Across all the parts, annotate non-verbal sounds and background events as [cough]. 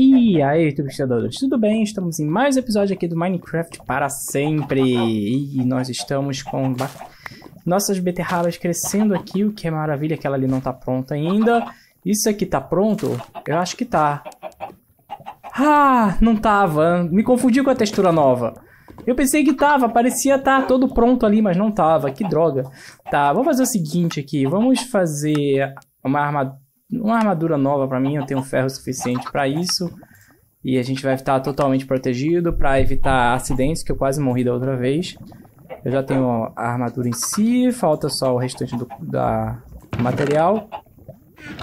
E aí, entrevistadores, tudo bem? Estamos em mais um episódio aqui do Minecraft para sempre. E nós estamos com nossas beterrabas crescendo aqui, o que é maravilha, que ela ali não tá pronta ainda. Isso aqui tá pronto? Eu acho que tá. Ah, não tava. Me confundi com a textura nova. Eu pensei que tava, parecia tá todo pronto ali, mas não tava. Que droga. Tá, Vamos fazer o seguinte aqui. Vamos fazer uma armadura uma armadura nova para mim, eu tenho ferro suficiente para isso. E a gente vai estar totalmente protegido para evitar acidentes, que eu quase morri da outra vez. Eu já tenho a armadura em si, falta só o restante do da material.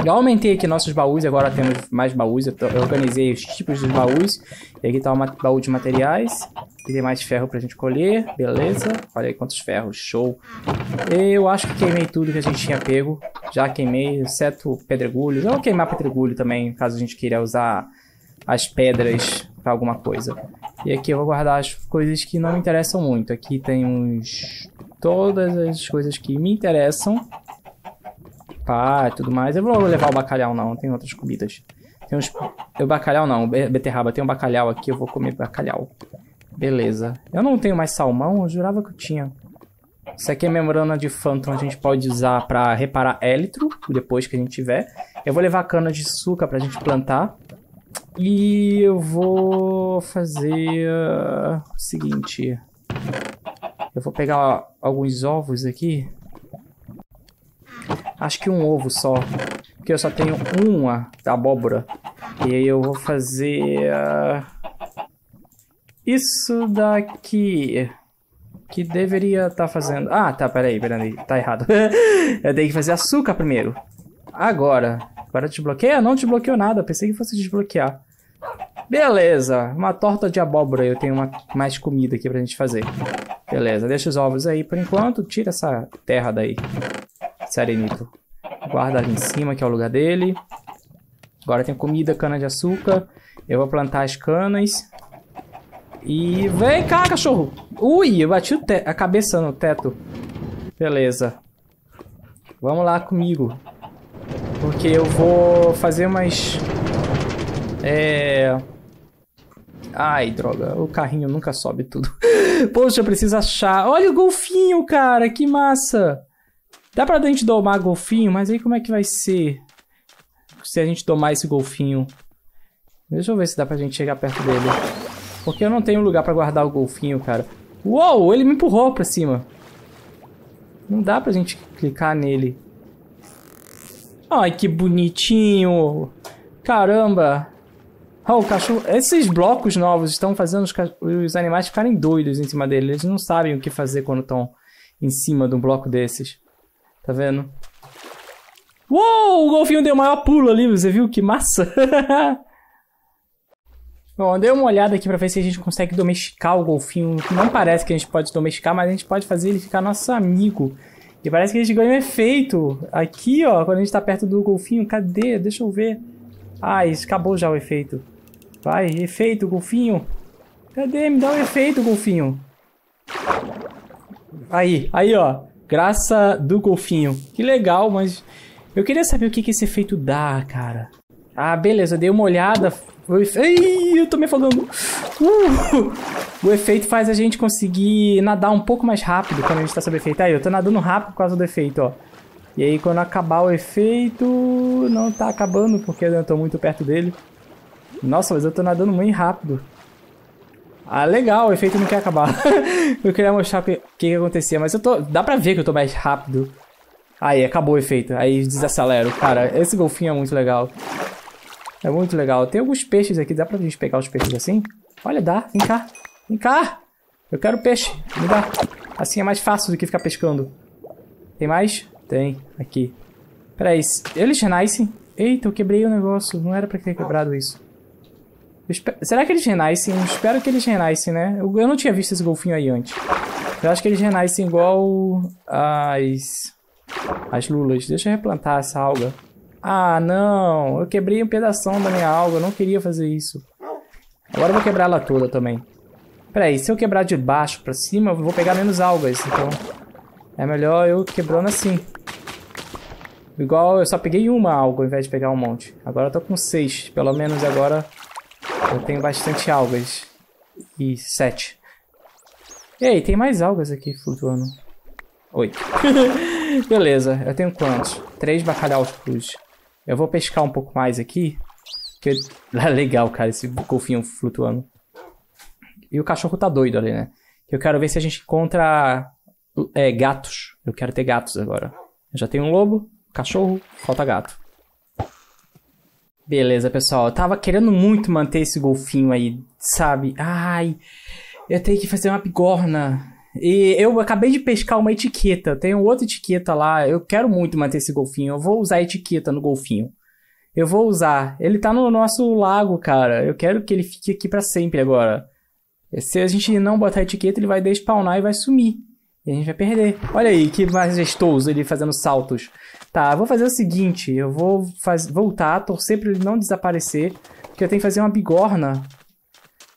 Eu aumentei aqui nossos baús, agora temos mais baús. Eu organizei os tipos dos baús. E aqui tá o baú de materiais. E tem mais ferro pra gente colher. Beleza. Olha aí quantos ferros. Show. Eu acho que queimei tudo que a gente tinha pego. Já queimei, exceto pedregulhos. Eu vou queimar pedregulho também, caso a gente queira usar as pedras para alguma coisa. E aqui eu vou guardar as coisas que não me interessam muito. Aqui tem uns... Todas as coisas que me interessam pá e tudo mais. Eu vou levar o bacalhau não, tem outras comidas. Tem uns... bacalhau não, beterraba. Tem um bacalhau aqui, eu vou comer bacalhau. Beleza. Eu não tenho mais salmão, eu jurava que eu tinha. Isso aqui é membrana de Phantom, a gente pode usar para reparar élitro, depois que a gente tiver. Eu vou levar cana de suca pra gente plantar. E eu vou fazer ah, o seguinte. Eu vou pegar alguns ovos aqui acho que um ovo só. Porque eu só tenho uma abóbora. E aí eu vou fazer... Uh, isso daqui. Que deveria estar tá fazendo... Ah, tá, peraí, peraí. Tá errado. [laughs] eu tenho que fazer açúcar primeiro. Agora. Agora desbloqueia? Não desbloqueou nada. Pensei que fosse desbloquear. Beleza. Uma torta de abóbora. Eu tenho uma, mais comida aqui pra gente fazer. Beleza. Deixa os ovos aí por enquanto. Tira essa terra daí. Serenito, arenito. Guarda ali em cima, que é o lugar dele. Agora tem comida, cana-de-açúcar. Eu vou plantar as canas. E... Vem cá, cachorro! Ui, eu bati a cabeça no teto. Beleza. Vamos lá comigo. Porque eu vou fazer umas... É... Ai, droga. O carrinho nunca sobe tudo. [laughs] Poxa, eu preciso achar... Olha o golfinho, cara! Que massa! Dá pra gente domar golfinho, mas aí como é que vai ser? Se a gente domar esse golfinho. Deixa eu ver se dá pra gente chegar perto dele. Porque eu não tenho lugar pra guardar o golfinho, cara. Uou, ele me empurrou pra cima. Não dá pra gente clicar nele. Ai, que bonitinho. Caramba. Oh, o cachorro... Esses blocos novos estão fazendo os, ca... os animais ficarem doidos em cima dele. Eles não sabem o que fazer quando estão em cima de um bloco desses. Tá vendo? Uou, o golfinho deu o maior pulo ali, você viu? Que massa! [laughs] Bom, dei uma olhada aqui pra ver se a gente consegue domesticar o golfinho. Não parece que a gente pode domesticar, mas a gente pode fazer ele ficar nosso amigo. E parece que a gente ganha um efeito. Aqui, ó, quando a gente tá perto do golfinho, cadê? Deixa eu ver. Ah, isso, acabou já o efeito. Vai, efeito, golfinho. Cadê? Me dá um efeito, golfinho. Aí, aí, ó. Graça do golfinho. Que legal, mas eu queria saber o que, que esse efeito dá, cara. Ah, beleza, dei uma olhada. Ei, eu tô me afogando. Uh! O efeito faz a gente conseguir nadar um pouco mais rápido quando a gente tá sob efeito. Aí, eu tô nadando rápido por causa do efeito, ó. E aí, quando acabar o efeito, não tá acabando porque eu tô muito perto dele. Nossa, mas eu tô nadando muito rápido. Ah, legal, o efeito não quer acabar. [laughs] eu queria mostrar o que, que, que acontecia, mas eu tô... Dá pra ver que eu tô mais rápido. Aí, acabou o efeito. Aí desacelero. Cara, esse golfinho é muito legal. É muito legal. Tem alguns peixes aqui. Dá pra gente pegar os peixes assim? Olha, dá. Vem cá. Vem cá. Eu quero peixe. Me dá. Assim é mais fácil do que ficar pescando. Tem mais? Tem. Aqui. Peraí. Eles renascem? Eita, eu quebrei o negócio. Não era pra ter quebrado isso. Será que eles renascem? Eu espero que eles renascem, né? Eu, eu não tinha visto esse golfinho aí antes. Eu acho que eles renascem igual as... As lulas. Deixa eu replantar essa alga. Ah, não. Eu quebrei um pedaço da minha alga. Eu não queria fazer isso. Agora eu vou quebrar ela toda também. Peraí, se eu quebrar de baixo pra cima, eu vou pegar menos algas. Então, é melhor eu quebrando assim. Igual eu só peguei uma alga ao invés de pegar um monte. Agora eu tô com seis. Pelo menos agora eu tenho bastante algas. E sete. Ei, tem mais algas aqui flutuando. Oito. [laughs] Beleza, eu tenho quantos? Três bacalhau cruz. Eu vou pescar um pouco mais aqui. Que é [laughs] tá legal, cara, esse golfinho flutuando. E o cachorro tá doido ali, né? Eu quero ver se a gente encontra é, gatos. Eu quero ter gatos agora. Eu já tenho um lobo, cachorro, falta gato. Beleza, pessoal. Eu tava querendo muito manter esse golfinho aí, sabe? Ai, eu tenho que fazer uma bigorna. E eu acabei de pescar uma etiqueta. Tem tenho outra etiqueta lá. Eu quero muito manter esse golfinho. Eu vou usar a etiqueta no golfinho. Eu vou usar. Ele tá no nosso lago, cara. Eu quero que ele fique aqui para sempre agora. Se a gente não botar a etiqueta, ele vai despawnar e vai sumir. E a gente vai perder. Olha aí, que majestoso ele fazendo saltos. Tá, vou fazer o seguinte, eu vou faz... voltar, torcer pra ele não desaparecer, porque eu tenho que fazer uma bigorna.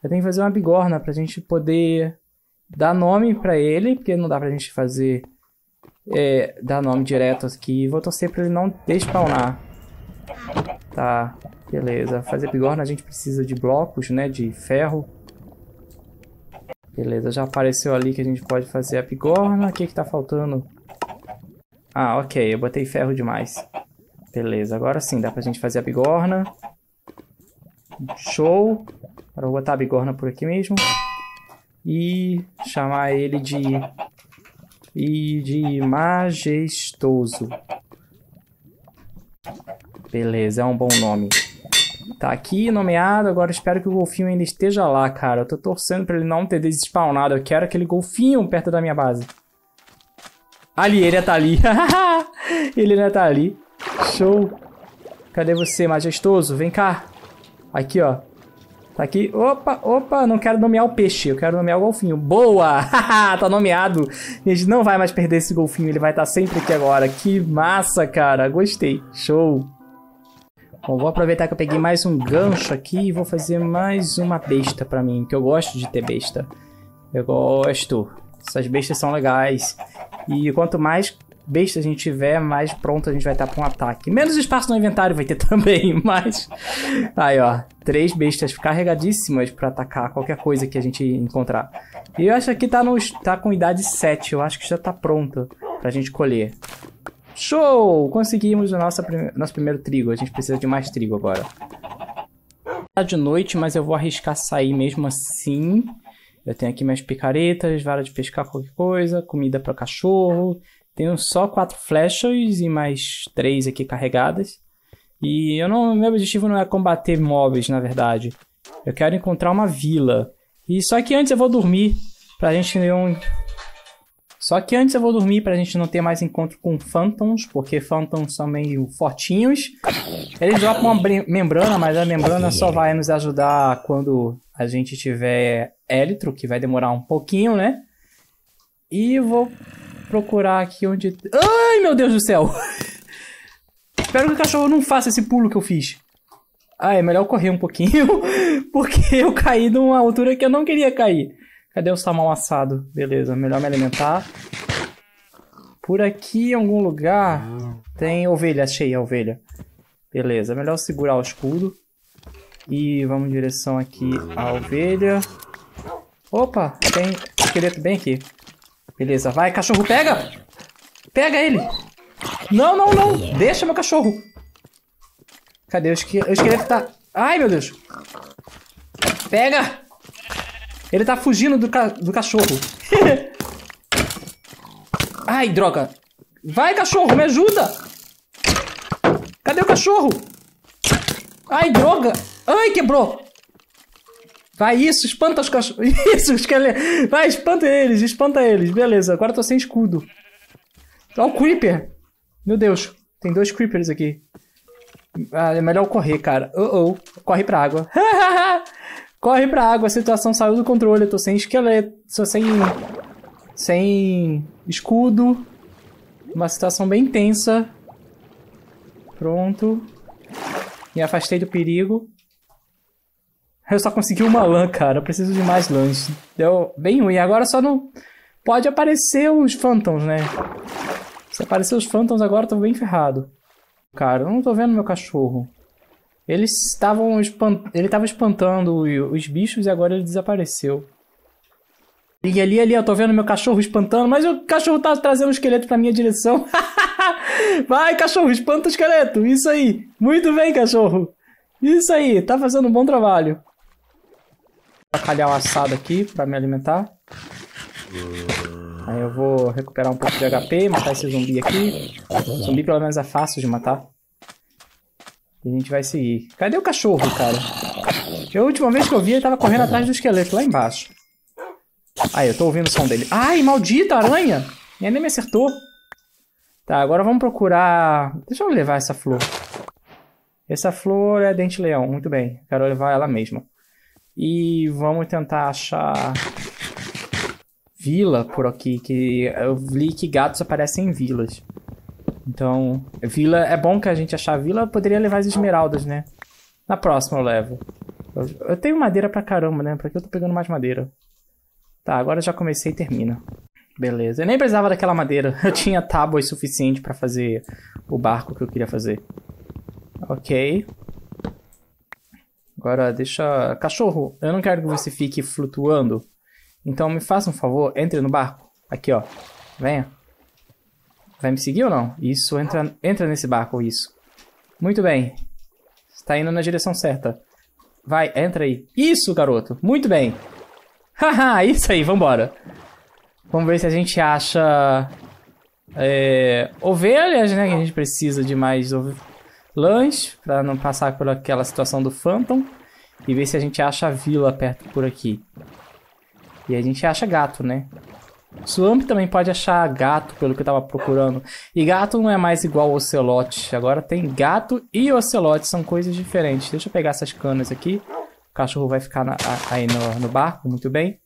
Eu tenho que fazer uma bigorna pra gente poder dar nome pra ele, porque não dá pra gente fazer... É, dar nome direto aqui. Vou torcer pra ele não despawnar. Tá, beleza. Fazer bigorna a gente precisa de blocos, né, de ferro. Beleza, já apareceu ali que a gente pode fazer a bigorna. O que que tá faltando? Ah, ok, eu botei ferro demais. Beleza, agora sim, dá pra gente fazer a bigorna. Show. Agora eu vou botar a bigorna por aqui mesmo. E chamar ele de... E de majestoso. Beleza, é um bom nome. Tá aqui, nomeado. Agora espero que o golfinho ainda esteja lá, cara. Eu tô torcendo pra ele não ter despawnado. Eu quero aquele golfinho perto da minha base. Ali, ele tá ali. [laughs] ele tá ali. Show. Cadê você, majestoso? Vem cá. Aqui, ó. Tá aqui. Opa, opa, não quero nomear o peixe, eu quero nomear o golfinho. Boa! [laughs] tá nomeado. A gente não vai mais perder esse golfinho, ele vai estar tá sempre aqui agora. Que massa, cara. Gostei. Show. Bom, vou aproveitar que eu peguei mais um gancho aqui e vou fazer mais uma besta pra mim, que eu gosto de ter besta. Eu gosto. Essas bestas são legais. E quanto mais besta a gente tiver, mais pronto a gente vai estar para um ataque. Menos espaço no inventário vai ter [laughs] também, mas. Aí, ó. Três bestas carregadíssimas para atacar qualquer coisa que a gente encontrar. E eu acho que tá, no, tá com idade 7. Eu acho que já tá pronto pra gente colher. Show! Conseguimos o nosso, nosso primeiro trigo. A gente precisa de mais trigo agora. Tá de noite, mas eu vou arriscar sair mesmo assim. Eu tenho aqui minhas picaretas, vara de pescar, qualquer coisa, comida para cachorro. Tenho só quatro flechas e mais três aqui carregadas. E eu não, meu objetivo não é combater mobs, na verdade. Eu quero encontrar uma vila. E só que antes eu vou dormir pra gente não só que antes eu vou dormir pra gente não ter mais encontro com Phantoms, porque Phantoms são meio fortinhos. Eles dropam uma membrana, mas a membrana só vai nos ajudar quando a gente tiver élitro, que vai demorar um pouquinho, né? E eu vou procurar aqui onde... Ai, meu Deus do céu! [laughs] Espero que o cachorro não faça esse pulo que eu fiz. Ah, é melhor correr um pouquinho, [laughs] porque eu caí de uma altura que eu não queria cair. Cadê o salmão assado? Beleza, melhor me alimentar. Por aqui, em algum lugar, tem ovelha. Achei a ovelha. Beleza, melhor segurar o escudo. E vamos em direção aqui à ovelha. Opa, tem esqueleto bem aqui. Beleza, vai, cachorro, pega! Pega ele! Não, não, não! Deixa meu cachorro! Cadê? O esqueleto tá... Ai, meu Deus! Pega! Ele tá fugindo do, ca do cachorro. [laughs] Ai, droga. Vai, cachorro, me ajuda. Cadê o cachorro? Ai, droga. Ai, quebrou. Vai, isso, espanta os cachorros. [laughs] Isso, esqueleto. Vai, espanta eles, espanta eles. Beleza, agora eu tô sem escudo. Olha o creeper. Meu Deus, tem dois creepers aqui. Ah, é melhor eu correr, cara. Uh oh, corre pra água. [laughs] Corre pra água, a situação saiu do controle. Eu tô sem esqueleto, tô sem... Sem escudo. Uma situação bem tensa. Pronto. Me afastei do perigo. Eu só consegui uma lã, cara. Eu preciso de mais lãs. Deu bem ruim. Agora só não... Pode aparecer os Phantoms, né? Se aparecer os Phantoms agora, eu tô bem ferrado. Cara, eu não tô vendo meu cachorro. Eles estavam espant... ele estava espantando os bichos e agora ele desapareceu. E ali, ali, eu tô vendo meu cachorro espantando, mas o cachorro tá trazendo um esqueleto pra minha direção. [laughs] Vai, cachorro, espanta o esqueleto. Isso aí. Muito bem, cachorro. Isso aí, tá fazendo um bom trabalho. Vou o assado aqui pra me alimentar. Aí eu vou recuperar um pouco de HP, matar esse zumbi aqui. zumbi pelo menos é fácil de matar a gente vai seguir. Cadê o cachorro, cara? Porque a última vez que eu vi, ele tava correndo atrás do esqueleto lá embaixo. Aí, eu tô ouvindo o som dele. Ai, maldita aranha! Ele nem me acertou. Tá, agora vamos procurar... Deixa eu levar essa flor. Essa flor é dente-leão, muito bem. Quero levar ela mesma. E vamos tentar achar... Vila por aqui, que eu li que gatos aparecem em vilas. Então, vila. É bom que a gente achar vila. Eu poderia levar as esmeraldas, né? Na próxima eu levo. Eu, eu tenho madeira pra caramba, né? Pra que eu tô pegando mais madeira? Tá, agora já comecei e termina. Beleza. Eu nem precisava daquela madeira. [laughs] Eu tinha tábuas suficiente pra fazer o barco que eu queria fazer. Ok. Agora deixa. Cachorro, eu não quero que você fique flutuando. Então me faça um favor, entre no barco. Aqui, ó. Venha. Vai me seguir ou não? Isso, entra, entra nesse barco, isso. Muito bem. Está indo na direção certa. Vai, entra aí. Isso, garoto. Muito bem. [laughs] Haha, isso aí, vambora. Vamos ver se a gente acha... É, ovelhas, né? Que a gente precisa de mais lanche para não passar por aquela situação do Phantom. E ver se a gente acha a vila perto por aqui. E a gente acha gato, né? Swamp também pode achar gato, pelo que eu tava procurando. E gato não é mais igual ocelote. Agora tem gato e ocelote, são coisas diferentes. Deixa eu pegar essas canas aqui. O cachorro vai ficar na, aí no, no, barco, muito bem.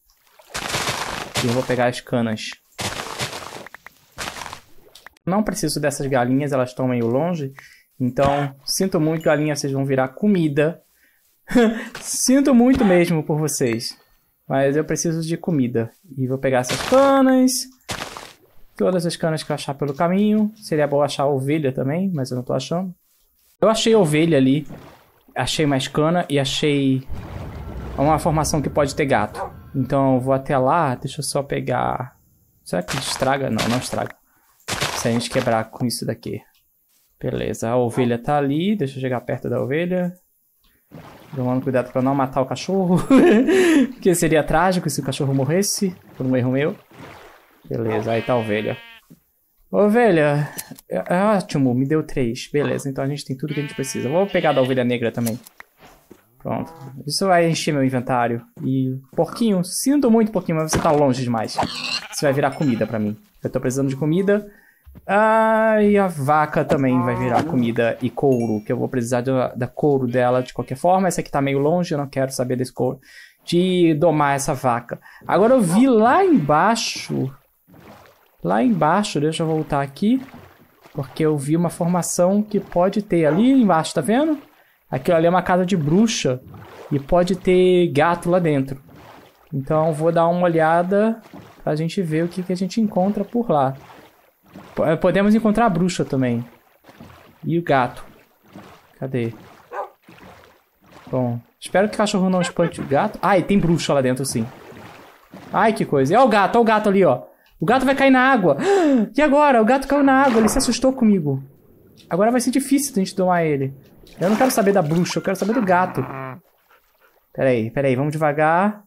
E eu vou pegar as canas. Não preciso dessas galinhas, elas estão meio longe. Então, sinto muito, galinhas, vocês vão virar comida. [laughs] sinto muito mesmo por vocês. Mas eu preciso de comida. E vou pegar essas canas. Todas as canas que eu achar pelo caminho. Seria bom achar ovelha também, mas eu não tô achando. Eu achei ovelha ali. Achei mais cana e achei uma formação que pode ter gato. Então eu vou até lá. Deixa eu só pegar... Será que estraga? Não, não estraga. Se a gente quebrar com isso daqui. Beleza, a ovelha tá ali. Deixa eu chegar perto da ovelha. Tomando cuidado para não matar o cachorro. [laughs] Porque seria trágico se o cachorro morresse por um erro meu. Beleza, aí tá a ovelha. Ovelha, é, é ótimo, me deu três. Beleza, então a gente tem tudo que a gente precisa. Vou pegar da ovelha negra também. Pronto. Isso vai encher meu inventário. E porquinho, sinto muito porquinho, mas você tá longe demais. Isso vai virar comida pra mim. Eu tô precisando de comida. Ah, e a vaca também vai virar ah. comida e couro, que eu vou precisar da couro dela de qualquer forma. Essa aqui tá meio longe, eu não quero saber desse couro. De domar essa vaca. Agora eu vi lá embaixo. Lá embaixo, deixa eu voltar aqui. Porque eu vi uma formação que pode ter ali embaixo, tá vendo? Aquilo ali é uma casa de bruxa. E pode ter gato lá dentro. Então vou dar uma olhada pra gente ver o que, que a gente encontra por lá. É, podemos encontrar a bruxa também. E o gato. Cadê? Bom, espero que o cachorro não espante o gato. Ai, tem bruxa lá dentro, sim. Ai, que coisa. Olha o gato, olha o gato ali, ó. O gato vai cair na água. [gasps] E agora? O gato caiu na água, ele se assustou comigo. Agora vai ser difícil a gente domar ele. Eu não quero saber da bruxa, eu quero saber do gato. Peraí, peraí, vamos devagar.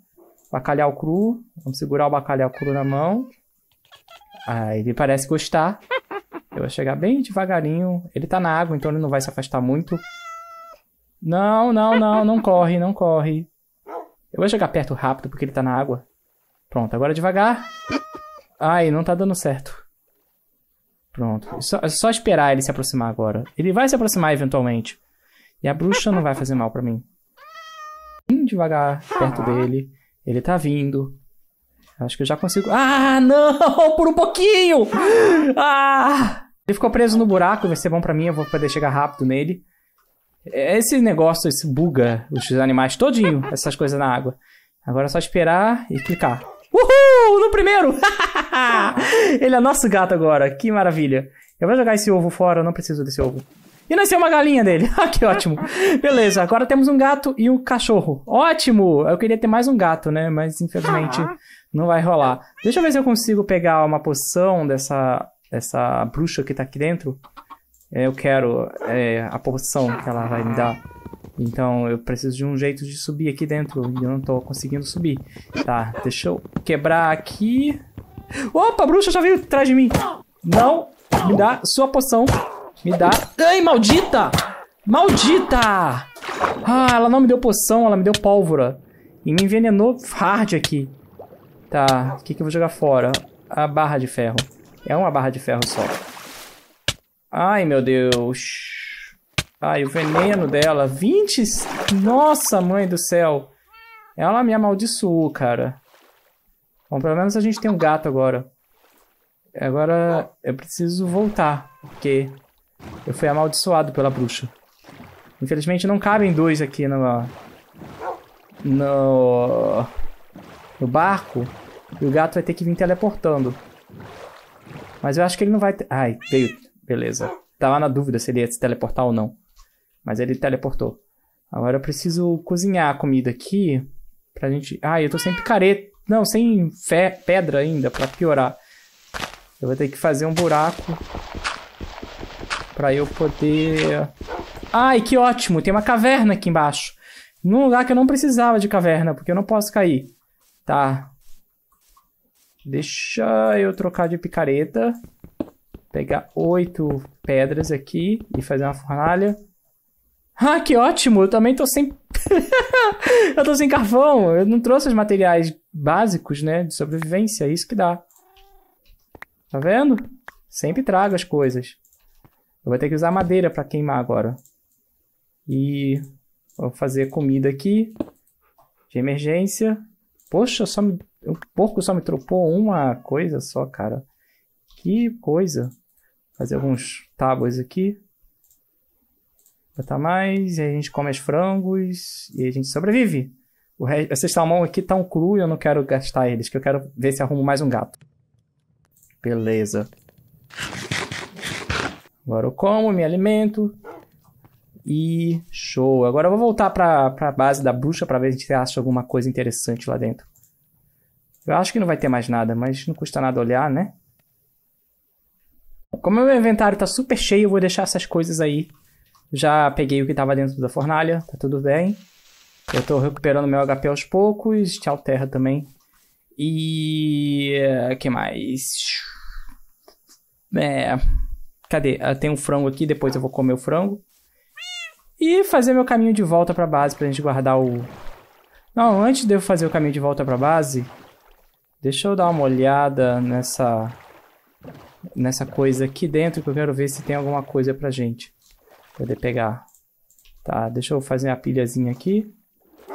Bacalhau cru. Vamos segurar o bacalhau cru na mão. Ah, ele parece gostar. Eu vou chegar bem devagarinho. Ele tá na água, então ele não vai se afastar muito. Não, não, não, não corre, não corre. Eu vou chegar perto rápido porque ele tá na água. Pronto, agora devagar. Ai, não tá dando certo. Pronto. É só, é só esperar ele se aproximar agora. Ele vai se aproximar eventualmente. E a bruxa não vai fazer mal para mim. Bem devagar, perto dele. Ele tá vindo. Acho que eu já consigo. Ah, não! [laughs] Por um pouquinho! Ah! Ele ficou preso no buraco, vai ser bom pra mim, eu vou poder chegar rápido nele. É, esse negócio, esse buga os animais todinho, [laughs] essas coisas na água. Agora é só esperar e clicar. Uhul! No primeiro! [laughs] Ele é nosso gato agora, que maravilha. Eu vou jogar esse ovo fora, eu não preciso desse ovo. E nasceu uma galinha dele. Ah, que ótimo. Beleza, agora temos um gato e um cachorro. Ótimo! Eu queria ter mais um gato, né? Mas infelizmente ah. Não vai rolar. É. Deixa eu ver se eu consigo pegar uma poção dessa, dessa bruxa que tá aqui dentro. É, eu quero é, a poção que ela vai me dar. Então eu preciso de um jeito de subir aqui dentro. E eu não tô conseguindo subir. Tá, deixa eu quebrar aqui. Opa, a bruxa já veio atrás de mim. Não, me dá sua poção. Me dá. Ai, maldita! Maldita! Ah, ela não me deu poção, ela me deu pólvora. E me envenenou hard aqui. Tá, o que, que eu vou jogar fora? A barra de ferro. É uma barra de ferro só. Ai, meu Deus. Ai, o veneno dela. 20... Nossa, mãe do céu. Ela me amaldiçoou, cara. Bom, pelo menos a gente tem um gato agora. Agora eu preciso voltar, porque eu fui amaldiçoado pela bruxa. Infelizmente não cabem dois aqui no... No... No barco. E o gato vai ter que vir teleportando. Mas eu acho que ele não vai... Ai, veio. Beleza. Tava na dúvida se ele ia se teleportar ou não. Mas ele teleportou. Agora eu preciso cozinhar a comida aqui. Pra gente... Ai, eu tô sem picareta. Não, sem fe... pedra ainda, pra piorar. Eu vou ter que fazer um buraco. Pra eu poder... Ai, que ótimo! Tem uma caverna aqui embaixo. Num lugar que eu não precisava de caverna, porque eu não posso cair. Tá, Deixa eu trocar de picareta. Pegar oito pedras aqui e fazer uma fornalha. Ah, que ótimo! Eu também tô sem. [laughs] eu tô sem carvão! Eu não trouxe os materiais básicos, né? De sobrevivência. É isso que dá. Tá vendo? Sempre trago as coisas. Eu vou ter que usar madeira para queimar agora. E vou fazer comida aqui. De emergência. Poxa, só me o porco só me trocou uma coisa só, cara. Que coisa. Fazer alguns tábuas aqui. Botar mais, e a gente come os frangos, e a gente sobrevive. O re... Esses salmão aqui tão tá cru e eu não quero gastar eles, que eu quero ver se arrumo mais um gato. Beleza. Agora eu como, me alimento. E show. Agora eu vou voltar pra, pra base da bruxa pra ver se a gente acha alguma coisa interessante lá dentro. Eu acho que não vai ter mais nada, mas não custa nada olhar, né? Como meu inventário tá super cheio, eu vou deixar essas coisas aí. Já peguei o que tava dentro da fornalha, tá tudo bem. Eu tô recuperando meu HP aos poucos, tchau terra também. E... Eh, que mais? É... Cadê? Ah, tem um frango aqui, depois eu vou comer o frango. E fazer meu caminho de volta pra base pra gente guardar o... Não, antes de eu fazer o caminho de volta pra base, Deixa eu dar uma olhada nessa, nessa coisa aqui dentro, que eu quero ver se tem alguma coisa pra gente poder pegar. Tá, deixa eu fazer uma pilhazinha aqui.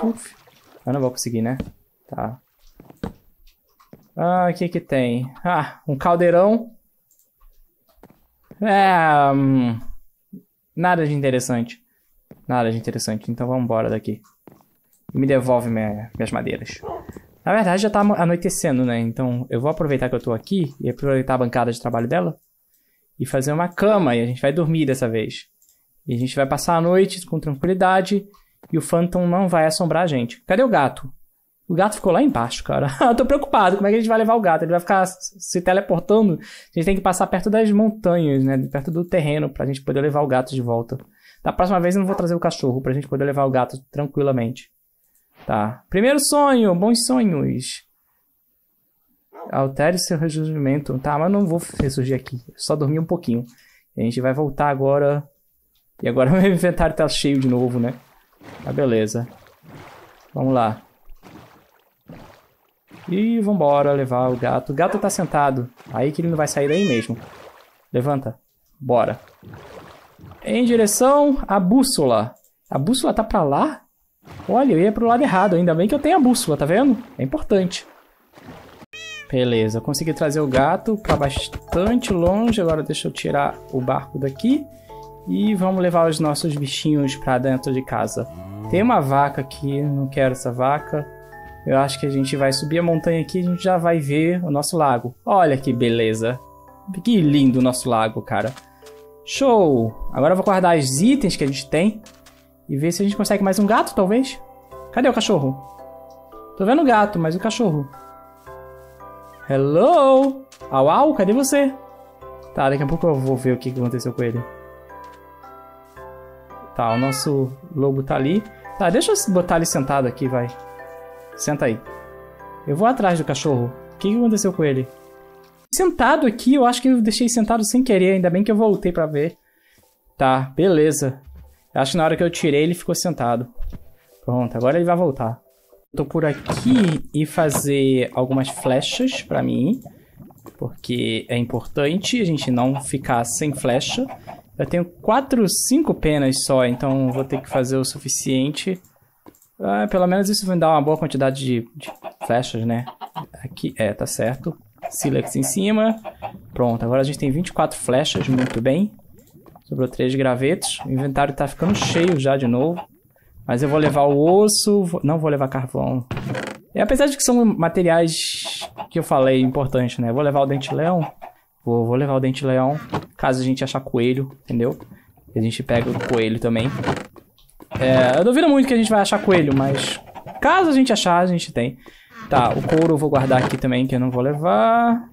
Uf, eu não vou conseguir, né? Tá. Ah, o que que tem? Ah, um caldeirão. É... Hum, nada de interessante. Nada de interessante, então vamos embora daqui. Me devolve minha, minhas madeiras. Na verdade, já tá anoitecendo, né? Então, eu vou aproveitar que eu tô aqui e aproveitar a bancada de trabalho dela e fazer uma cama. E a gente vai dormir dessa vez. E a gente vai passar a noite com tranquilidade e o Phantom não vai assombrar a gente. Cadê o gato? O gato ficou lá embaixo, cara. [laughs] eu tô preocupado. Como é que a gente vai levar o gato? Ele vai ficar se teleportando. A gente tem que passar perto das montanhas, né? Perto do terreno pra gente poder levar o gato de volta. Da próxima vez eu não vou trazer o cachorro pra gente poder levar o gato tranquilamente. Tá. Primeiro sonho, bons sonhos. Altere seu ressurgimento. Tá, mas não vou ressurgir aqui. Só dormi um pouquinho. A gente vai voltar agora. E agora [laughs] meu inventário tá cheio de novo, né? Tá, beleza. Vamos lá. E vambora levar o gato. O gato tá sentado. Aí que ele não vai sair daí mesmo. Levanta. Bora. Em direção à bússola. A bússola tá pra lá? Olha, eu ia pro lado errado. Ainda bem que eu tenho a bússola, tá vendo? É importante. Beleza, consegui trazer o gato para bastante longe. Agora deixa eu tirar o barco daqui. E vamos levar os nossos bichinhos para dentro de casa. Tem uma vaca aqui, não quero essa vaca. Eu acho que a gente vai subir a montanha aqui e a gente já vai ver o nosso lago. Olha que beleza. Que lindo o nosso lago, cara. Show! Agora eu vou guardar os itens que a gente tem e ver se a gente consegue mais um gato, talvez. Cadê o cachorro? Tô vendo o gato, mas o cachorro. Hello? Au, au, cadê você? Tá, daqui a pouco eu vou ver o que aconteceu com ele. Tá, o nosso lobo tá ali. Tá, deixa eu botar ele sentado aqui, vai. Senta aí. Eu vou atrás do cachorro. O que aconteceu com ele? Sentado aqui, eu acho que eu deixei sentado sem querer. Ainda bem que eu voltei pra ver. Tá, beleza. Acho que na hora que eu tirei ele ficou sentado. Pronto, agora ele vai voltar. Tô por aqui e fazer algumas flechas pra mim. Porque é importante a gente não ficar sem flecha. Eu tenho 4, 5 penas só, então vou ter que fazer o suficiente. Ah, pelo menos isso vai me dar uma boa quantidade de, de flechas, né? Aqui, é, tá certo. Silex em cima. Pronto, agora a gente tem 24 flechas, muito bem. Sobrou três gravetos. O inventário tá ficando cheio já de novo. Mas eu vou levar o osso, vou... não vou levar carvão. E apesar de que são materiais que eu falei importantes, né? Vou levar o dente-leão. Vou, vou levar o dente-leão. Caso a gente achar coelho, entendeu? A gente pega o coelho também. É, eu duvido muito que a gente vai achar coelho, mas caso a gente achar, a gente tem. Tá, o couro eu vou guardar aqui também, que eu não vou levar.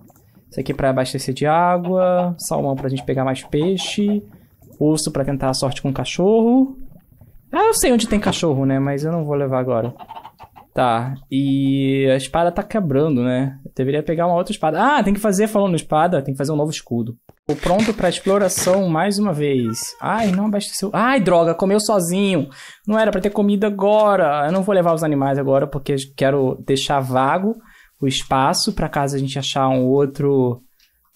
Isso aqui é pra abastecer de água. Salmão pra gente pegar mais peixe posto para tentar a sorte com o cachorro. Ah, eu sei onde tem cachorro, né? Mas eu não vou levar agora. Tá, e a espada tá quebrando, né? Eu deveria pegar uma outra espada. Ah, tem que fazer, falando espada, tem que fazer um novo escudo. Tô pronto pra exploração mais uma vez. Ai, não abasteceu. Ai, droga, comeu sozinho. Não era para ter comido agora. Eu não vou levar os animais agora porque quero deixar vago o espaço para caso a gente achar um outro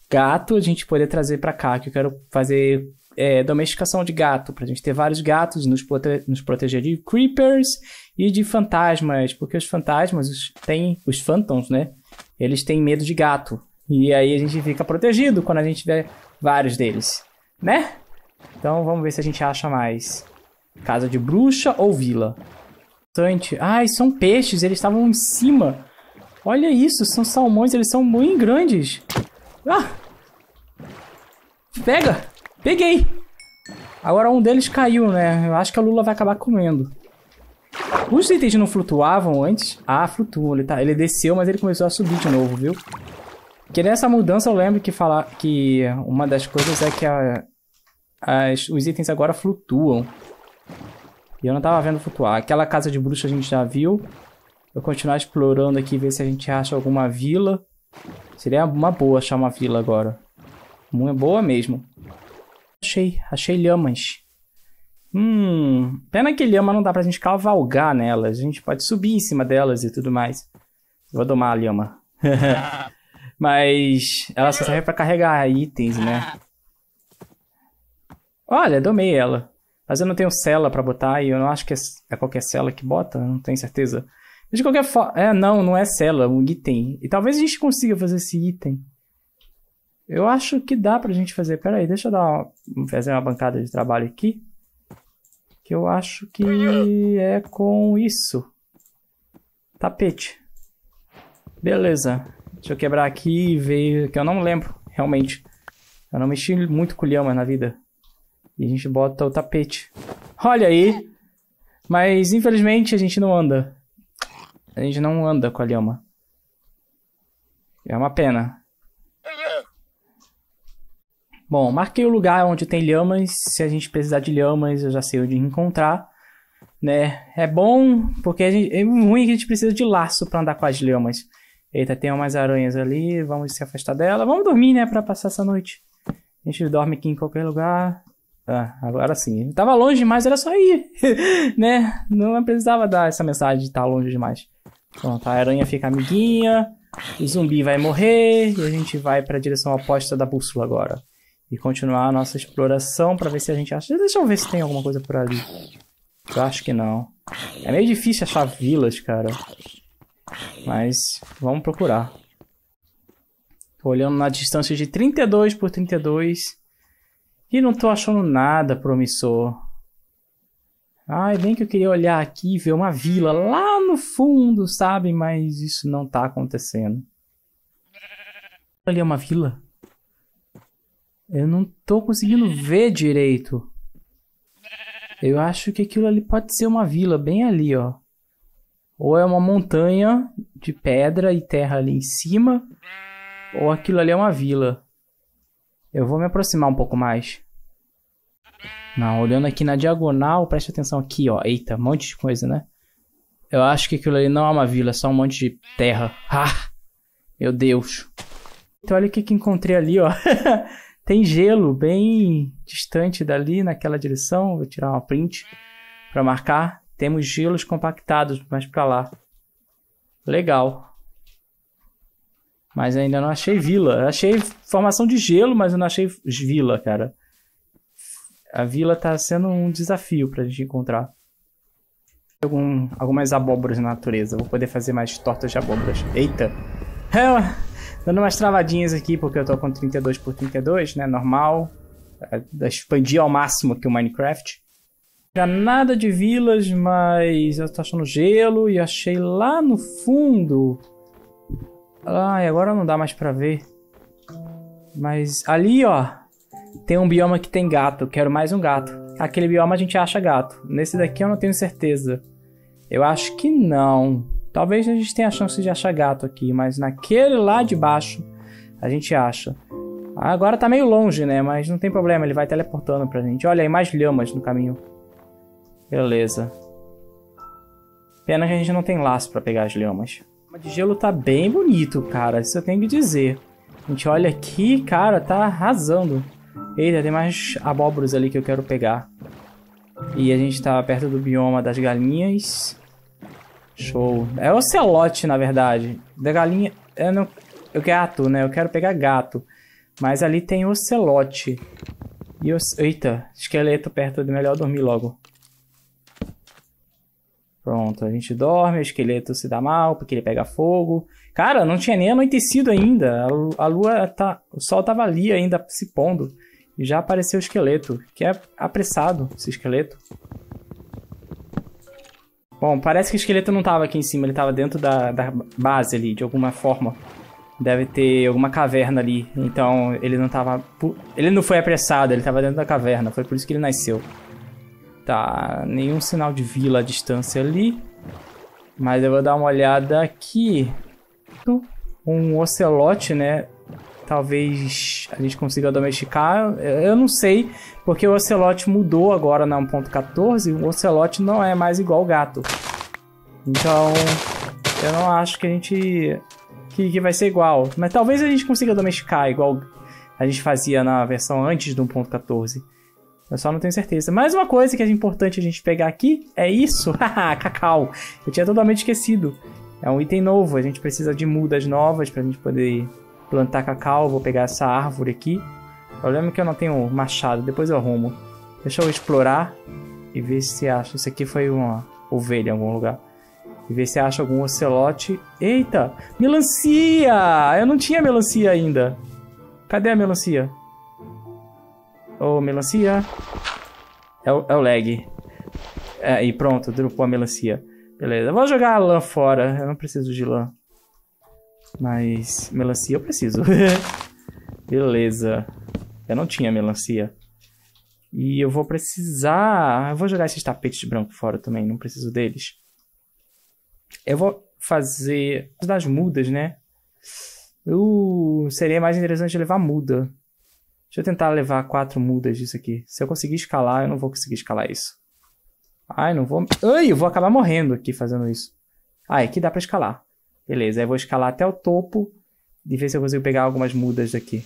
gato, a gente poder trazer para cá, que eu quero fazer é, domesticação de gato, para a gente ter vários gatos nos, prote nos proteger de creepers e de fantasmas, porque os fantasmas os, têm, os phantoms, né? Eles têm medo de gato. E aí a gente fica protegido quando a gente tiver vários deles, né? Então vamos ver se a gente acha mais. Casa de bruxa ou vila? Importante. Ai, são peixes, eles estavam em cima. Olha isso, são salmões, eles são muito grandes. Ah! Pega! Peguei! Agora um deles caiu, né? Eu acho que a Lula vai acabar comendo. Os itens não flutuavam antes? Ah, flutuam. Ele, tá, ele desceu, mas ele começou a subir de novo, viu? Que nessa mudança eu lembro que falar que uma das coisas é que a, as, os itens agora flutuam. E eu não tava vendo flutuar. Aquela casa de bruxa a gente já viu. Vou continuar explorando aqui, ver se a gente acha alguma vila. Seria uma boa achar uma vila agora. Uma boa mesmo achei. Achei lhamas. Hum, pena que lhama não dá pra gente cavalgar nelas. A gente pode subir em cima delas e tudo mais. Vou domar a lhama. [laughs] Mas ela só serve pra carregar itens, né? Olha, domei ela. Mas eu não tenho cela pra botar e eu não acho que é, é qualquer cela que bota, não tenho certeza. de qualquer forma. É, não, não é cela, é um item. E talvez a gente consiga fazer esse item. Eu acho que dá pra gente fazer. Pera aí, deixa eu dar uma, fazer uma bancada de trabalho aqui. Que eu acho que é com isso. Tapete. Beleza. Deixa eu quebrar aqui e ver... Que eu não lembro, realmente. Eu não mexi muito com lhama na vida. E a gente bota o tapete. Olha aí! Mas, infelizmente, a gente não anda. A gente não anda com a lhama. É uma pena. Bom, marquei o lugar onde tem lhamas. Se a gente precisar de lhamas, eu já sei onde encontrar. Né? É bom, porque a gente, é ruim que a gente precisa de laço para andar com as lhamas. Eita, tem umas aranhas ali, vamos se afastar dela. Vamos dormir, né, para passar essa noite. A gente dorme aqui em qualquer lugar. Ah, agora sim. tava longe demais, era só ir, [laughs] né? Não precisava dar essa mensagem de estar tá longe demais. Pronto, a aranha fica amiguinha, o zumbi vai morrer e a gente vai para a direção oposta da bússola agora e continuar a nossa exploração para ver se a gente acha. Deixa eu ver se tem alguma coisa por ali. Eu acho que não. É meio difícil achar vilas, cara. Mas vamos procurar. Tô olhando na distância de 32 por 32 e não tô achando nada promissor. Ai, bem que eu queria olhar aqui e ver uma vila lá no fundo, sabe? Mas isso não tá acontecendo. Ali é uma vila? Eu não tô conseguindo ver direito. Eu acho que aquilo ali pode ser uma vila, bem ali, ó. Ou é uma montanha de pedra e terra ali em cima, ou aquilo ali é uma vila. Eu vou me aproximar um pouco mais. Não, olhando aqui na diagonal, preste atenção aqui, ó. Eita, um monte de coisa, né? Eu acho que aquilo ali não é uma vila, é só um monte de terra. Ah! Meu Deus. Então olha o que, que encontrei ali, ó. [laughs] Tem gelo bem distante dali, naquela direção. Vou tirar uma print para marcar. Temos gelos compactados mais para lá. Legal. Mas ainda não achei vila. Achei formação de gelo, mas eu não achei vila, cara. A vila tá sendo um desafio pra gente encontrar. Algum, algumas abóboras na natureza. Vou poder fazer mais tortas de abóboras. Eita! É, Dando umas travadinhas aqui, porque eu tô com 32 por 32, né? Normal. É, expandi ao máximo aqui o Minecraft. Já nada de vilas, mas eu tô achando gelo e achei lá no fundo. Ai, agora não dá mais pra ver. Mas ali, ó, tem um bioma que tem gato. quero mais um gato. Aquele bioma a gente acha gato. Nesse daqui eu não tenho certeza. Eu acho que não. Talvez a gente tenha a chance de achar gato aqui, mas naquele lá de baixo a gente acha. Agora tá meio longe, né? Mas não tem problema, ele vai teleportando pra gente. Olha aí, mais lhamas no caminho. Beleza. Pena que a gente não tem laço pra pegar as lhamas. O de gelo tá bem bonito, cara. Isso eu tenho que dizer. A gente olha aqui, cara, tá arrasando. Eita, tem mais abóboras ali que eu quero pegar. E a gente tá perto do bioma das galinhas. Show. É celote, na verdade. Da galinha... Eu não... Eu quero gato, né? Eu quero pegar gato. Mas ali tem celote. E o, Eita, esqueleto perto de melhor dormir logo. Pronto, a gente dorme, o esqueleto se dá mal porque ele pega fogo. Cara, não tinha nem anoitecido ainda. A lua tá. O sol tava ali ainda se pondo. E já apareceu o esqueleto. Que é apressado esse esqueleto. Bom, parece que o esqueleto não tava aqui em cima, ele tava dentro da, da base ali, de alguma forma. Deve ter alguma caverna ali, então ele não tava... Ele não foi apressado, ele tava dentro da caverna, foi por isso que ele nasceu. Tá, nenhum sinal de vila à distância ali. Mas eu vou dar uma olhada aqui. Um ocelote, né? talvez a gente consiga domesticar. Eu não sei, porque o ocelote mudou agora na 1.14. O ocelote não é mais igual o gato. Então, eu não acho que a gente... Que, que vai ser igual. Mas talvez a gente consiga domesticar igual a gente fazia na versão antes do 1.14. Eu só não tenho certeza. Mais uma coisa que é importante a gente pegar aqui é isso. [laughs] Haha, cacau. Eu tinha totalmente esquecido. É um item novo. A gente precisa de mudas novas para a gente poder plantar cacau, vou pegar essa árvore aqui. O problema é que eu não tenho machado, depois eu arrumo. Deixa eu explorar e ver se acho Isso aqui foi uma ovelha em algum lugar. E ver se acha algum ocelote. Eita! Melancia! Eu não tinha melancia ainda. Cadê a melancia? Ô, oh, melancia. É o, é o lag. É, e pronto, dropou a melancia. Beleza, eu vou jogar a lã fora. Eu não preciso de lã. Mas melancia eu preciso. [laughs] Beleza. Eu não tinha melancia. E eu vou precisar... Eu vou jogar esses tapetes branco fora também, não preciso deles. Eu vou fazer das mudas, né? Uh, seria mais interessante levar muda. Deixa eu tentar levar quatro mudas disso aqui. Se eu conseguir escalar, eu não vou conseguir escalar isso. Ai, não vou... Ai, eu vou acabar morrendo aqui fazendo isso. Ah, aqui dá pra escalar. Beleza, aí eu vou escalar até o topo e ver se eu consigo pegar algumas mudas daqui.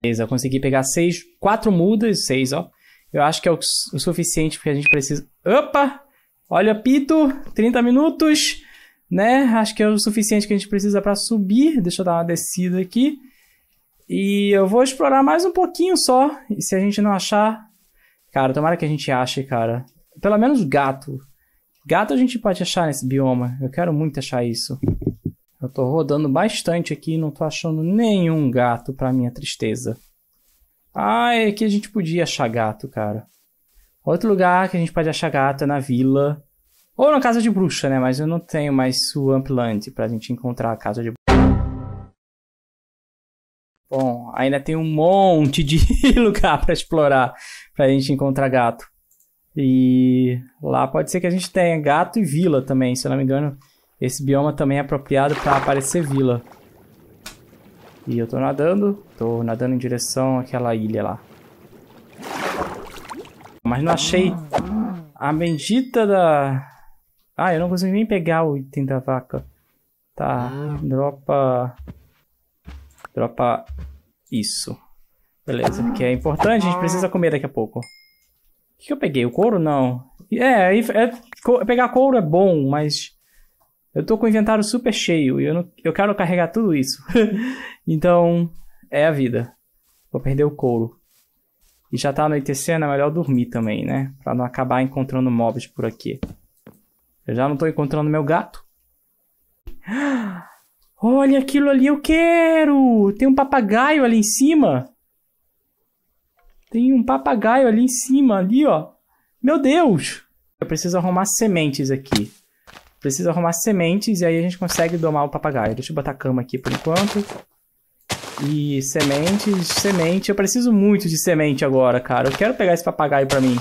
Beleza, eu consegui pegar seis, quatro mudas, seis, ó. Eu acho que é o, o suficiente porque a gente precisa... Opa! Olha, pito, 30 minutos, né? Acho que é o suficiente que a gente precisa para subir. Deixa eu dar uma descida aqui. E eu vou explorar mais um pouquinho só. E se a gente não achar... Cara, tomara que a gente ache, cara. Pelo menos gato. Gato a gente pode achar nesse bioma. Eu quero muito achar isso. Eu tô rodando bastante aqui e não tô achando nenhum gato pra minha tristeza. Ah, é que a gente podia achar gato, cara. Outro lugar que a gente pode achar gato é na vila. Ou na casa de bruxa, né? Mas eu não tenho mais Swampland pra gente encontrar a casa de Bom, ainda tem um monte de [laughs] lugar para explorar pra gente encontrar gato. E lá pode ser que a gente tenha gato e vila também, se eu não me engano. Esse bioma também é apropriado para aparecer vila. E eu tô nadando, tô nadando em direção àquela ilha lá. Mas não achei a bendita da... Ah, eu não consegui nem pegar o item da vaca. Tá, dropa... Dropa isso. Beleza, que é importante, a gente precisa comer daqui a pouco que, que eu peguei? O couro? Não. É, é, é, pegar couro é bom, mas eu tô com o inventário super cheio e eu, não, eu quero carregar tudo isso. [laughs] então, é a vida. Vou perder o couro. E já tá anoitecendo, é melhor dormir também, né? Pra não acabar encontrando mobs por aqui. Eu já não tô encontrando meu gato. [gasps] Olha aquilo ali, eu quero! Tem um papagaio ali em cima. Tem um papagaio ali em cima, ali, ó. Meu Deus! Eu preciso arrumar sementes aqui. Preciso arrumar sementes e aí a gente consegue domar o papagaio. Deixa eu botar a cama aqui por enquanto. E sementes, semente. Eu preciso muito de semente agora, cara. Eu quero pegar esse papagaio pra mim.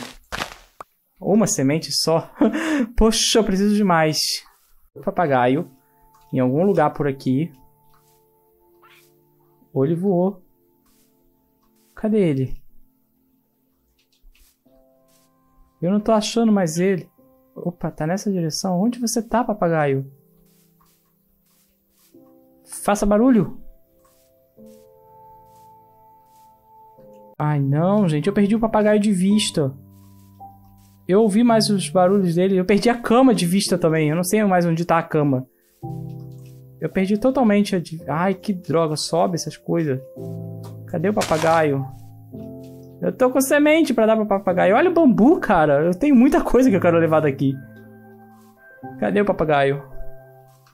Uma semente só? [laughs] Poxa, eu preciso de mais. Papagaio. Em algum lugar por aqui. Ou ele voou. Cadê ele? Eu não tô achando mais ele. Opa, tá nessa direção? Onde você tá, papagaio? Faça barulho! Ai não, gente, eu perdi o papagaio de vista. Eu ouvi mais os barulhos dele. Eu perdi a cama de vista também. Eu não sei mais onde tá a cama. Eu perdi totalmente a. De... Ai, que droga, sobe essas coisas. Cadê o papagaio? Eu tô com semente para dar pro papagaio. Olha o bambu, cara. Eu tenho muita coisa que eu quero levar daqui. Cadê o papagaio?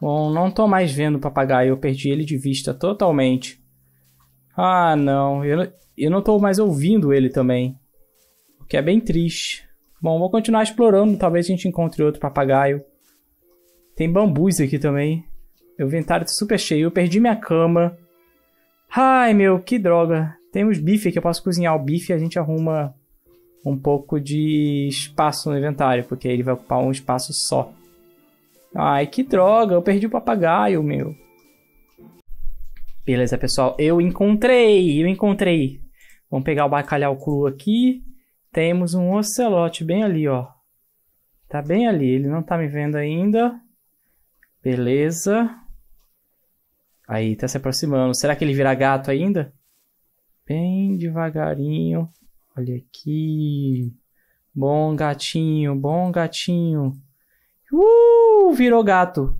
Bom, não tô mais vendo o papagaio. Eu perdi ele de vista totalmente. Ah, não. Eu, eu não tô mais ouvindo ele também. O que é bem triste. Bom, vou continuar explorando. Talvez a gente encontre outro papagaio. Tem bambus aqui também. Meu inventário tá super cheio. Eu perdi minha cama. Ai, meu, que droga temos bife que eu posso cozinhar o bife e a gente arruma um pouco de espaço no inventário, porque ele vai ocupar um espaço só. Ai, que droga, eu perdi o papagaio, meu. Beleza, pessoal, eu encontrei, eu encontrei. Vamos pegar o bacalhau cru aqui. Temos um ocelote bem ali, ó. Tá bem ali, ele não tá me vendo ainda. Beleza. Aí, tá se aproximando. Será que ele vira gato ainda? bem devagarinho. Olha aqui. Bom gatinho, bom gatinho. Uh, virou gato.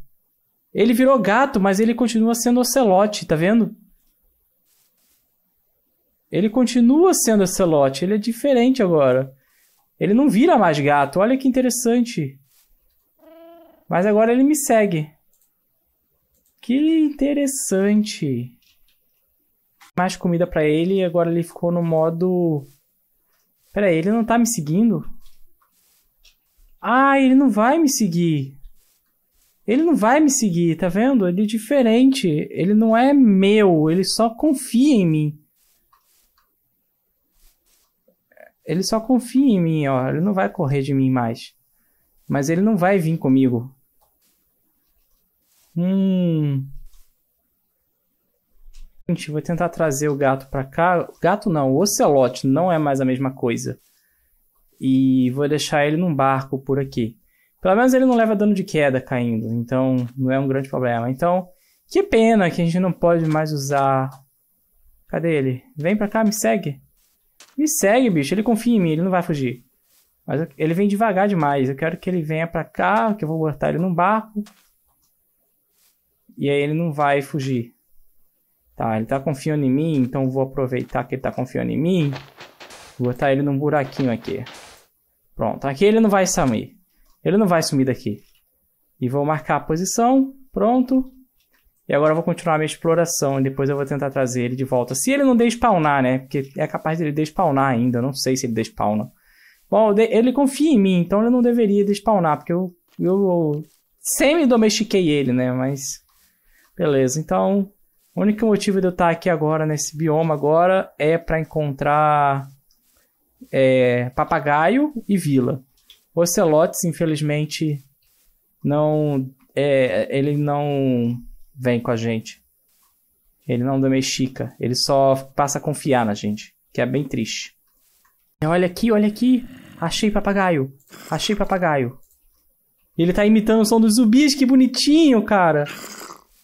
Ele virou gato, mas ele continua sendo ocelote, tá vendo? Ele continua sendo ocelote, ele é diferente agora. Ele não vira mais gato, olha que interessante. Mas agora ele me segue. Que interessante mais comida para ele e agora ele ficou no modo. Pera aí, ele não tá me seguindo? Ah, ele não vai me seguir. Ele não vai me seguir, tá vendo? Ele é diferente. Ele não é meu, ele só confia em mim. Ele só confia em mim, ó. Ele não vai correr de mim mais. Mas ele não vai vir comigo. Hum. A gente vai tentar trazer o gato para cá. gato não, o ocelote não é mais a mesma coisa. E vou deixar ele num barco por aqui. Pelo menos ele não leva dano de queda caindo, então não é um grande problema. Então, que pena que a gente não pode mais usar... Cadê ele? Vem pra cá, me segue. Me segue, bicho. Ele confia em mim, ele não vai fugir. Mas ele vem devagar demais. Eu quero que ele venha pra cá, que eu vou botar ele num barco. E aí ele não vai fugir. Tá, ele tá confiando em mim, então vou aproveitar que ele tá confiando em mim. Vou botar ele num buraquinho aqui. Pronto, aqui ele não vai sumir. Ele não vai sumir daqui. E vou marcar a posição. Pronto. E agora eu vou continuar a minha exploração. Depois eu vou tentar trazer ele de volta. Se ele não despawnar, né? Porque é capaz dele despawnar ainda. Eu não sei se ele despawna. Bom, ele confia em mim, então ele não deveria despawnar. Porque eu, eu, eu semi-domestiquei ele, né? Mas... Beleza, então o único motivo de eu estar aqui agora, nesse bioma agora, é para encontrar é, papagaio e vila. Ocelotes, infelizmente, não... É, ele não vem com a gente. Ele não domestica. Ele só passa a confiar na gente, que é bem triste. Olha aqui, olha aqui. Achei papagaio. Achei papagaio. Ele tá imitando o som dos zumbis, que bonitinho, cara.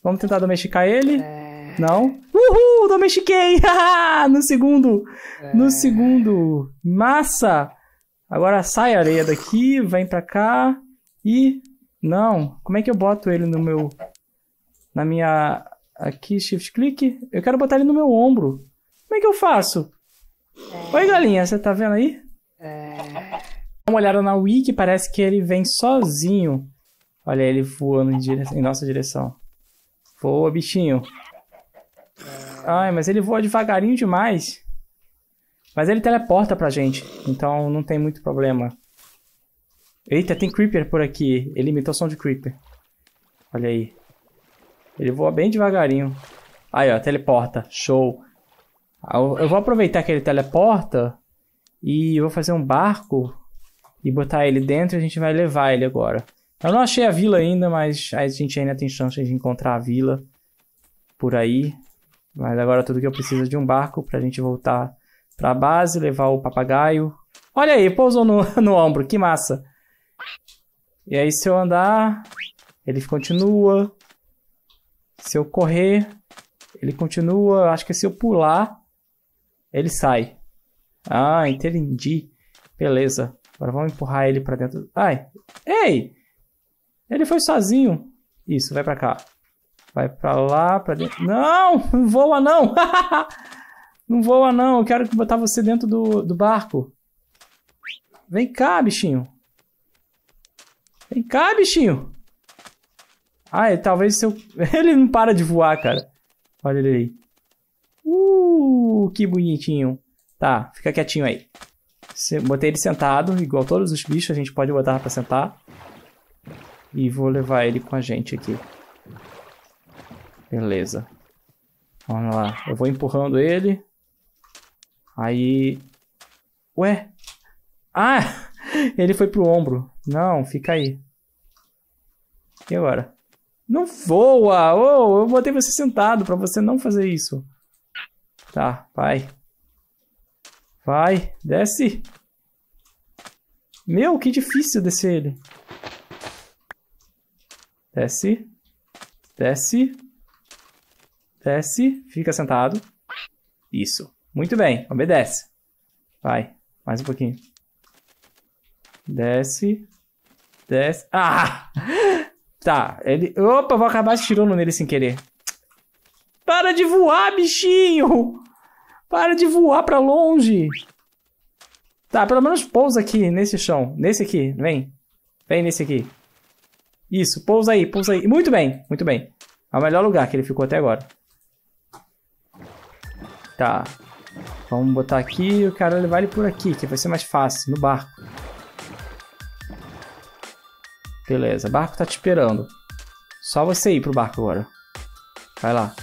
Vamos tentar domesticar ele? É. Não? Uhul, domestiquei! [laughs] no segundo! É... No segundo! Massa! Agora sai a areia daqui, vem pra cá e... Não, como é que eu boto ele no meu... Na minha... Aqui, shift click. Eu quero botar ele no meu ombro. Como é que eu faço? É... Oi, galinha, você tá vendo aí? É... Dá uma olhada na wiki, parece que ele vem sozinho. Olha ele voando em, dire... em nossa direção. Voa, bichinho. Ai, mas ele voa devagarinho demais. Mas ele teleporta pra gente, então não tem muito problema. Eita, tem Creeper por aqui. Ele imitou som de Creeper. Olha aí. Ele voa bem devagarinho. Aí, ó, teleporta. Show. Eu vou aproveitar que ele teleporta e vou fazer um barco e botar ele dentro e a gente vai levar ele agora. Eu não achei a vila ainda, mas a gente ainda tem chance de encontrar a vila por aí. Mas agora tudo que eu preciso é de um barco pra gente voltar pra base, levar o papagaio. Olha aí, pousou no, [laughs] no ombro, que massa. E aí se eu andar, ele continua. Se eu correr, ele continua. Acho que se eu pular, ele sai. Ah, entendi. Beleza. Agora vamos empurrar ele pra dentro. Ai, ei! Ele foi sozinho. Isso, vai pra cá. Vai pra lá, pra dentro. Não! Não voa não! [laughs] não voa não, eu quero botar você dentro do, do barco. Vem cá, bichinho. Vem cá, bichinho. Ah, talvez seu... [laughs] ele não para de voar, cara. Olha ele aí. Uh, que bonitinho. Tá, fica quietinho aí. Botei ele sentado, igual todos os bichos, a gente pode botar pra sentar. E vou levar ele com a gente aqui. Beleza. Vamos lá. Eu vou empurrando ele. Aí... Ué? Ah! [laughs] Ele foi pro ombro. Não, fica aí. E agora? Não voa! Oh, eu botei você sentado pra você não fazer isso. Tá, vai. Vai, desce. Meu, que difícil descer ele. Desce. Desce. Desce, fica sentado. Isso. Muito bem, obedece. Vai, mais um pouquinho. Desce. Desce. Ah! [laughs] Tá, ele... Opa, vou acabar tirando nele sem querer. Para de voar, bichinho! Para de voar pra longe! Tá, pelo menos pousa aqui, nesse chão. Nesse aqui, vem. Vem nesse aqui. Isso, pousa aí, pousa aí. Muito bem, muito bem. É o melhor lugar que ele ficou até agora. Tá. Vamos botar aqui e o cara levar ele por aqui, que vai ser mais fácil, no barco. Beleza, o barco tá te esperando. Só você ir pro barco agora. Vai lá.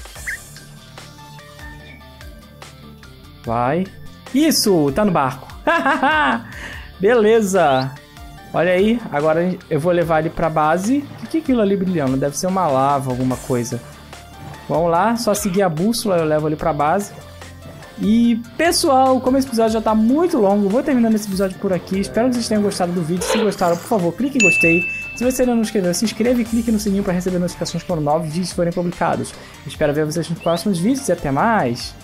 Vai. Isso! Tá no barco. [laughs] Beleza! Olha aí, agora eu vou levar ele pra base. O que é aquilo ali brilhando? Deve ser uma lava, alguma coisa. Vamos lá, só seguir a bússola eu levo ele pra base. E pessoal, como esse episódio já tá muito longo, vou terminando esse episódio por aqui. Espero que vocês tenham gostado do vídeo. Se gostaram, por favor, clique em gostei. Se você ainda não inscreveu, se inscreve e clique no sininho para receber notificações quando novos vídeos forem publicados. Espero ver vocês nos próximos vídeos e até mais!